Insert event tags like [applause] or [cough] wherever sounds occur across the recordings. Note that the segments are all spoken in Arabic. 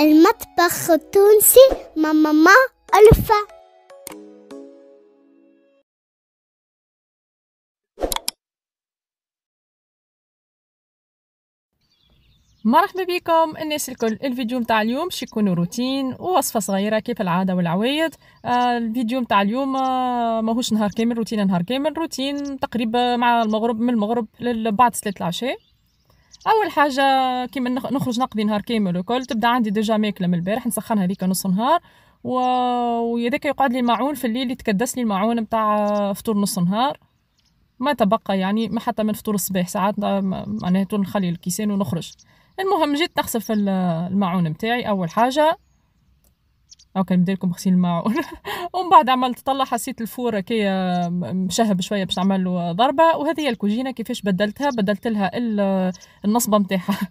المطبخ التونسي ماما ألفا مرحبا بكم الناس الكل الفيديو متاع اليوم باش يكون روتين ووصفه صغيره كيف العاده والعوايد آه، الفيديو متاع اليوم آه، ماهوش نهار كامل روتين نهار كامل روتين تقريبا مع المغرب من المغرب لبعد صلاه العشاء اول حاجه كيما نخرج نقضي نهار كامل وكل تبدا عندي ديجا ماكله من البارح نسخنها هذيك نص نهار و... ويذاك يقعد لي المعون في الليل يتكدس لي المعون نتاع فطور نص نهار ما تبقى يعني ما حتى من فطور الصباح ساعات معناها نخلي الكيسان ونخرج المهم جيت نغسل في المعون نتاعي اول حاجه او كان لكم غسيل الماعون [laughs] ومن بعد عملت طلع حسيت الفور كي آه، مشهب شويه باش نعمل له ضربه وهذه هي الكوجينه كيفاش بدلتها بدلت لها النصبه نتاعها [laughs]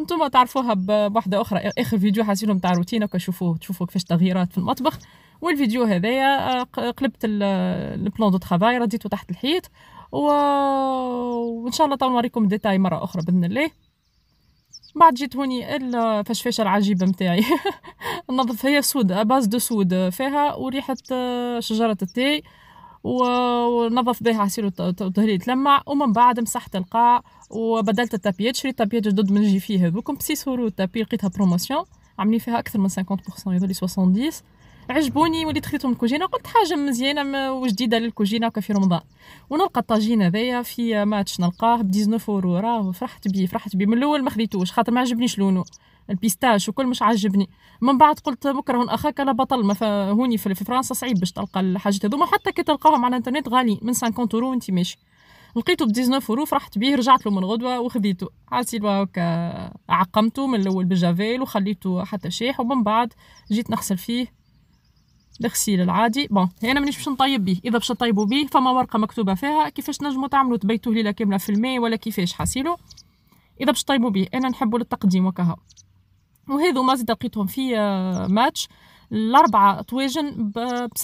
نتوما تعرفوها بوحده اخرى اخر فيديو حاسينه نتاع روتين كشوفوه تشوفوا كيفاش تغييرات في المطبخ والفيديو هذايا آه، قلبت البلون دو ترافاي رديته تحت الحيط و... وان شاء الله تو نوريكم ديتاي مره اخرى باذن الله بعد جيت هوني الفشفاشه العجيبه نتاعي [laughs] نظف هي سود باز دو سود فيها وريحه آه، شجره التاي ونظف بها عصير وتهري تلمع ومن بعد مسحت القاع وبدلت التابيات شريت تابيات جدد من جي فيه هذوكم بسيس هورو التابي لقيتها بروموسيون عاملين فيها اكثر من 50% لي 70 عجبوني وليت خديتهم الكوجينه قلت حاجه مزيانه وجديده للكوجينه هكا في رمضان ونلقى الطاجين هذايا في ماتش نلقاه ب 19 اورو راه فرحت بيه فرحت بيه من الاول ما خديتوش خاطر ما عجبنيش لونه البيستاش وكل مش عجبني من بعد قلت بكره اخاك لا بطل ما هوني في فرنسا صعيب باش تلقى الحاجات هذوما حتى كي تلقاهم على الانترنت غالي من 50 اورو وانت ماشي لقيته ب 19 اورو فرحت بيه رجعت له من غدوه وخذيته عاسي هكا عقمته من الاول بجافيل وخليته حتى شيح ومن بعد جيت نغسل فيه الغسيل العادي بون هنا مانيش باش نطيب به اذا باش نطيبو به فما ورقه مكتوبه فيها كيفاش تنجموا تعملوا تبيتوه ليله كامله في الماء ولا كيفاش حاسيلو اذا باش تطيبوا به انا نحبوا للتقديم وكها وهذو ما زيد لقيتهم في آه، ماتش الاربعه طواجن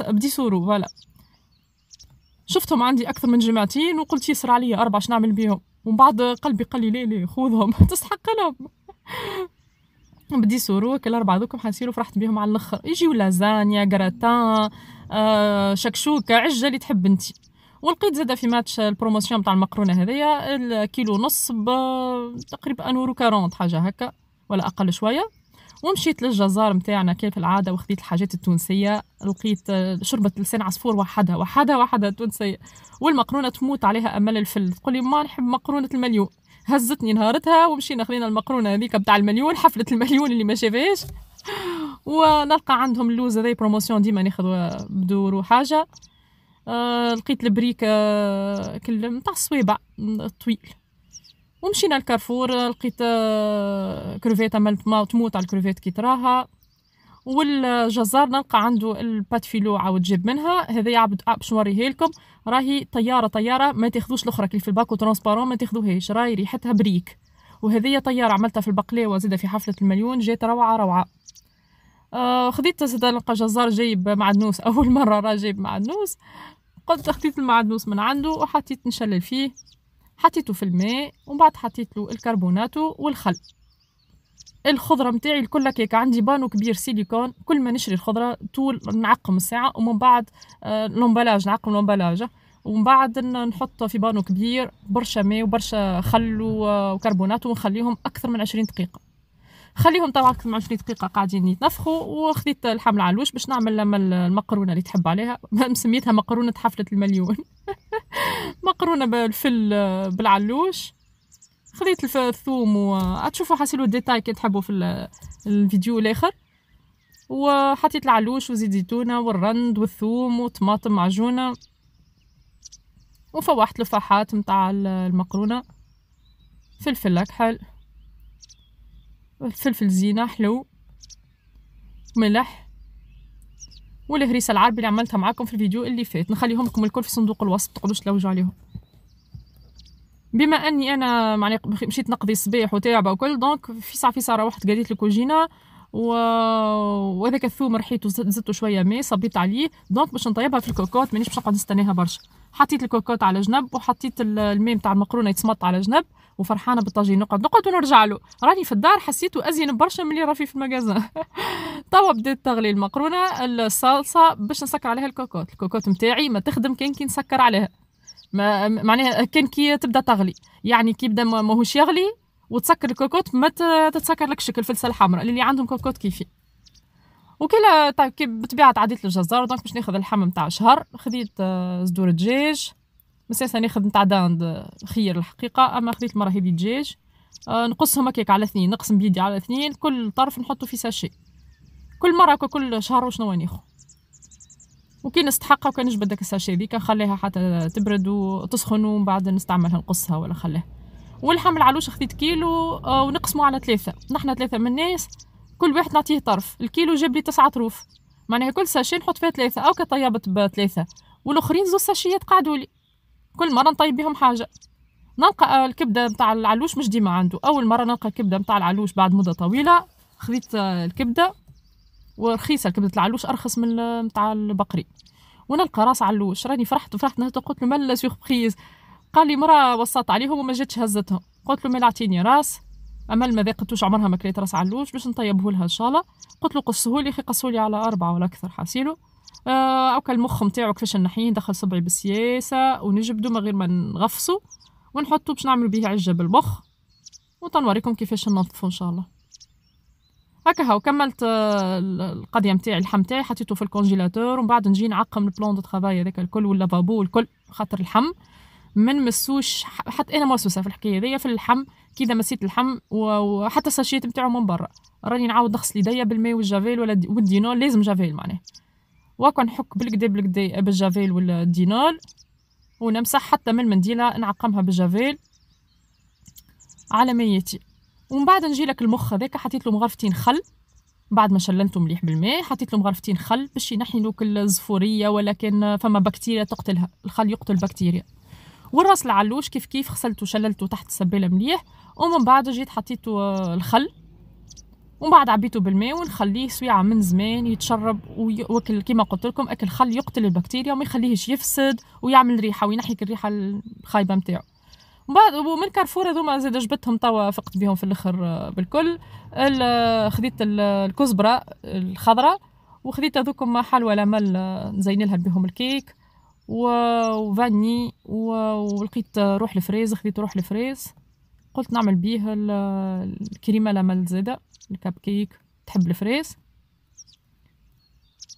بدي سورو فوالا شفتهم عندي اكثر من جمعتين وقلت يسر عليا اربعه شنعمل بيهم ومن بعد قلبي قال لي لا لا خذهم تستحق لهم بدي سوروك الاربعه ذوكم حنصيروا فرحت بيهم على الاخر يجيو لازانيا غراتان آه شكشوكه عجه اللي تحب انت ولقيت زاده في ماتش البروموسيون تاع المقرونه هذايا الكيلو نص آه، تقريبا انورو 40 حاجه هكا ولا اقل شويه ومشيت للجزار نتاعنا كيف العاده وخذيت الحاجات التونسيه لقيت آه، شربة لسان عصفور وحدها وحدها وحدها تونسيه والمقرونه تموت عليها امل الفل تقول لي ما نحب مقرونه المليون هزتني نهارتها ومشينا خلينا المقرونه هذيك بتاع المليون حفله المليون اللي ما شافهاش ونلقى عندهم اللوز هذا بروموسيون ديما ناخذ بدور وحاجه آه لقيت البريك آه كل نتاع الصويبع طويل ومشينا الكارفور آه، لقيت آه كروفيت عملت ما تموت على الكروفيت كي تراها والجزار نلقى عنده البات فيلو عاود جيب منها هذا عبد باش نوريه لكم راهي طياره طياره ما تاخذوش الاخرى كي في الباكو ترونسبارون ما تاخذوهاش راهي ريحتها بريك وهذه طيارة عملتها في البقلاوة زيدا في حفلة المليون جات روعة روعة آه خديت زيدا نلقى جزار جايب معدنوس [laughs] أول مرة راه جايب معدنوس قلت خديت المعدنوس من عنده وحطيت نشلل فيه حطيته في الماء ومن بعد حطيت له الكربوناتو والخل الخضره متاعي الكل كيك عندي بانو كبير سيليكون كل ما نشري الخضره طول نعقم الساعه ومن بعد آه، لومبلاج نعقم لومبلاج ومن بعد نحط في بانو كبير برشا ماء وبرشا خل وكربونات ونخليهم اكثر من 20 دقيقه خليهم طبعا اكثر من 20 دقيقه قاعدين يتنفخوا وخذيت الحمل الوش باش نعمل لما المقرونه اللي تحب عليها [laughs] مسميتها مقرونه حفله المليون [laughs] مقرونه بالفل آه، بالعلوش خليت الثوم وتشوفوا حاسيلو الديتاي كي تحبوا في الفيديو الاخر وحطيت العلوش وزيت زيتونه والرند والثوم وطماطم معجونه وفوحت لفاحات متاع المقرونه فلفل اكحل فلفل زينه حلو ملح والهريسه العربي اللي عملتها معاكم في الفيديو اللي فات نخليهم لكم الكل في صندوق الوصف تقعدوش تلوجوا عليهم بما اني انا معني مشيت نقضي الصباح وتاعبه وكل دونك في ساعه في ساعه روحت قريت الكوجينه و... وهذاك الثوم رحيته زدته شويه ماء صبيت عليه دونك باش نطيبها في الكوكوت مانيش باش نقعد نستناها برشا حطيت الكوكوت على جنب وحطيت الماء نتاع المقرونه يتسمط على جنب وفرحانه بالطاجين نقعد نقعد ونرجع له راني في الدار حسيته ازين برشا من اللي راه في المجازان [laughs] توا بديت تغلي المقرونه الصلصه باش نسكر عليها الكوكوت الكوكوت نتاعي ما تخدم كان كي نسكر عليها ما معناها كان كي تبدا تغلي يعني كي يبدا ماهوش يغلي وتسكر الكوكوت ما تتسكر لكش الفلسه الحمراء اللي عندهم كوكوت كيفي وكلا طيب كي بطبيعه تعديت للجزار دونك باش ناخذ اللحم نتاع شهر خذيت آه، صدور دجاج مساسا ناخذ نتاع داند آه، خير الحقيقه اما خذيت مره هذه دجاج آه، نقصهم هكاك على اثنين نقسم بيدي على اثنين كل طرف نحطه في ساشي كل مره كل شهر وشنو ناخذ وكي نستحقها وكان نجبد داك الساشي هذيك نخليها حتى تبرد وتسخن ومن بعد نستعملها نقصها ولا نخليها واللحم العلوش خذيت كيلو آه، ونقسمو على ثلاثة نحن ثلاثة من الناس كل واحد نعطيه طرف الكيلو جاب لي تسعة طروف معناها كل ساشي نحط فيها ثلاثة أو كطيبت بثلاثة والآخرين زوز ساشيات قعدوا لي كل مرة نطيب بهم حاجة نلقى آه، الكبدة نتاع العلوش مش ديما عنده أول مرة نلقى الكبدة نتاع العلوش بعد مدة طويلة خذيت آه، الكبدة ورخيصه كبده العلوش ارخص من نتاع آه، البقري ونلقى راس علوش راني فرحت وفرحت نهضت قلت له ملا سيغ بخيز قال لي مرة وصلت عليهم وما جاتش هزتهم قلت له مال اعطيني راس امل ما ذاقتوش عمرها ما كليت راس علوش باش نطيبه لها ان شاء الله قلت له قصهولي خي قصهولي على اربعه ولا اكثر حاسيلو آه اوكا المخ نتاعو كيفاش نحيه ندخل صبعي بالسياسه ونجبدو من غير ما نغفصو ونحطو باش نعملو بيه عجه بالمخ وتنوريكم كيفاش ننظفو ان شاء الله هكا هاو كملت آه، القضيه نتاعي اللحم نتاعي حطيته في الكونجيلاتور ومن بعد نجي نعقم البلون دو ترافاي هذاك الكل واللافابو الكل خاطر اللحم من مسوش حتى انا موسوسه في الحكايه هذيا في اللحم كي مسيت اللحم وحتى الساشيت نتاعو من برا راني نعاود نغسل يديا بالماء والجافيل ولا والدينول لازم جافيل معناه وكا نحك بالكدا بالكدا بالجافيل ولا الدينول ونمسح حتى من المنديله نعقمها بالجافيل على ما ومن بعد نجي لك المخ هذاك حطيت له مغرفتين خل بعد ما شلنته مليح بالماء حطيت له مغرفتين خل باش ينحي له كل الزفوريه ولا كان فما بكتيريا تقتلها الخل يقتل بكتيريا والراس العلوش كيف كيف غسلته شللته تحت السباله مليح ومن بعد جيت حطيته الخل ومن بعد عبيته بالماء ونخليه سويعة من زمان يتشرب وكل كما قلت لكم اكل خل يقتل البكتيريا وما يخليهش يفسد ويعمل ريحه وينحي الريحه الخايبه نتاعو ومن بعد ومن كارفور هذوما زاد جبتهم توا فقت بهم في الاخر آه، بالكل آه، خديت آه، الكزبره الخضراء وخديت هذوك ما حلوى لمل نزين لها بهم الكيك وفاني ولقيت روح الفريز خديت روح الفريز قلت نعمل بيه الكريمه لمل زاده الكاب كيك تحب الفريز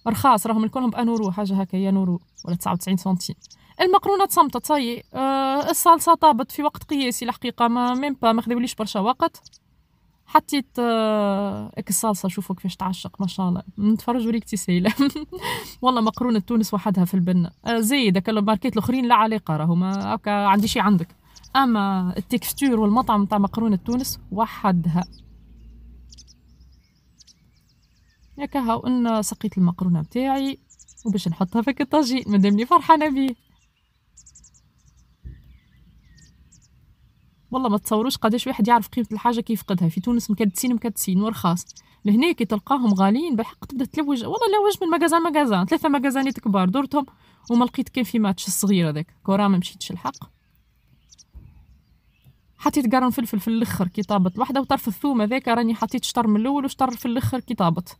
رخاص راهم الكلهم بانورو حاجه هكا يا نورو ولا 99 سنتيم المقرونه تصمتت صاي أه الصلصه طابت في وقت قياسي الحقيقه ما ميم با ما خداوليش برشا وقت حطيت أه الصلصه شوفوا كيفاش تعشق ما شاء الله نتفرج تي سايله [laughs] والله مقرونه تونس وحدها في البنه أه زيد هكا الماركات الاخرين لا علاقه راهما آه، هكا عندي شي عندك اما التكستور والمطعم تاع مقرونه تونس وحدها ياك هاو ان سقيت المقرونه نتاعي وباش نحطها في الطاجين مادام فرحانه بيه والله ما تصوروش قداش واحد يعرف قيمه الحاجه كيف قدها في تونس مكدسين مكدسين ورخاص لهنا كي تلقاهم غاليين بالحق تبدا تلوج والله لوج من مجازان مجازان ثلاثه مجازانات كبار دورتهم وما لقيت كان في ماتش الصغير هذاك كورا ما مشيتش الحق حطيت قرن فلفل في الاخر كي طابت وحده وطرف الثوم هذاك راني حطيت شطر من الاول وشطر في الاخر كي طابت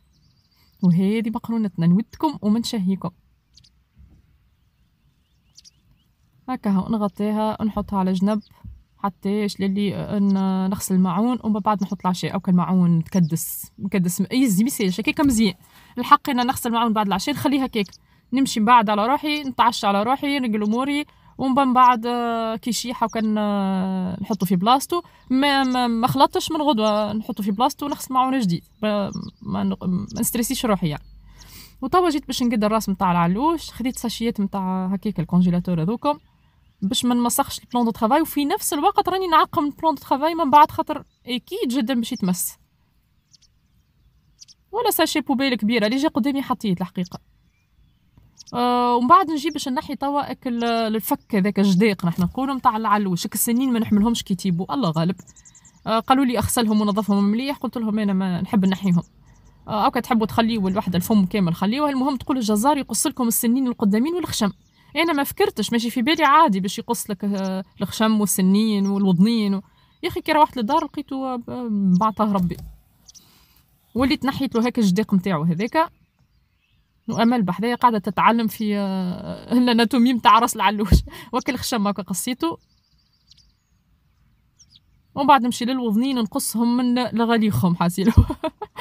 وهذه مقرونتنا نودكم ومنشهيكم هكا هاو نغطيها ونحطها على جنب حتى للي آه، نغسل الماعون ومن بعد نحط العشاء او الماعون تكدس مكدس يزي ميسالش هكاك مزيان الحق انا نغسل الماعون بعد العشاء نخليها هكاك نمشي بعد على روحي نتعشى على روحي نقل اموري ومن بعد آه، كي يشيح وكان آه، نحطو في بلاصتو ما, ما, ما خلطتش من غدوه نحطو في بلاصتو ونخص معونه جديد ما, ما نستريسيش روحي يعني وتوا جيت باش نقد الراس نتاع العلوش خديت ساشيات نتاع هكاك الكونجيلاتور هذوكم باش ما نمسخش البلان دو ترافاي وفي نفس الوقت راني نعقم البلان دو ترافاي من بعد خاطر اكيد إيه، جدا باش يتمس ولا ساشي بوبيل كبيره اللي جا قدامي حطيت الحقيقه آه ومن بعد نجي باش نحي توا آه، الفك هذاك الجديق نحن نقولوا نتاع العلوش السنين ما نحملهمش كي تيبو الله غالب آه قالوا لي اغسلهم ونظفهم مليح قلت لهم انا ما نحب نحيهم آه اوكا تحبوا تخليوا الوحده الفم كامل خليوه المهم تقول الجزار يقص لكم السنين القدامين والخشم انا ما فكرتش ماشي في بالي عادي باش يقص لك آه الخشم والسنين والودنين و... يا اخي كي روحت للدار لقيته بعطاه ربي وليت نحيت له هكا الجديق نتاعو هذاك وامل بحذايا قاعده تتعلم في الاناتومي آه، نتاع راس العلوش [laughs] وكل خشم هكا قصيته ومن بعد نمشي للوضنين نقصهم من لغليخهم حاسيلو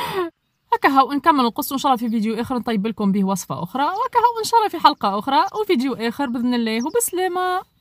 [laughs] هكا هاو نكمل نقص ان شاء الله في فيديو اخر نطيب لكم به وصفه اخرى وكا هاو ان شاء الله في حلقه اخرى وفيديو اخر باذن الله وبسلامه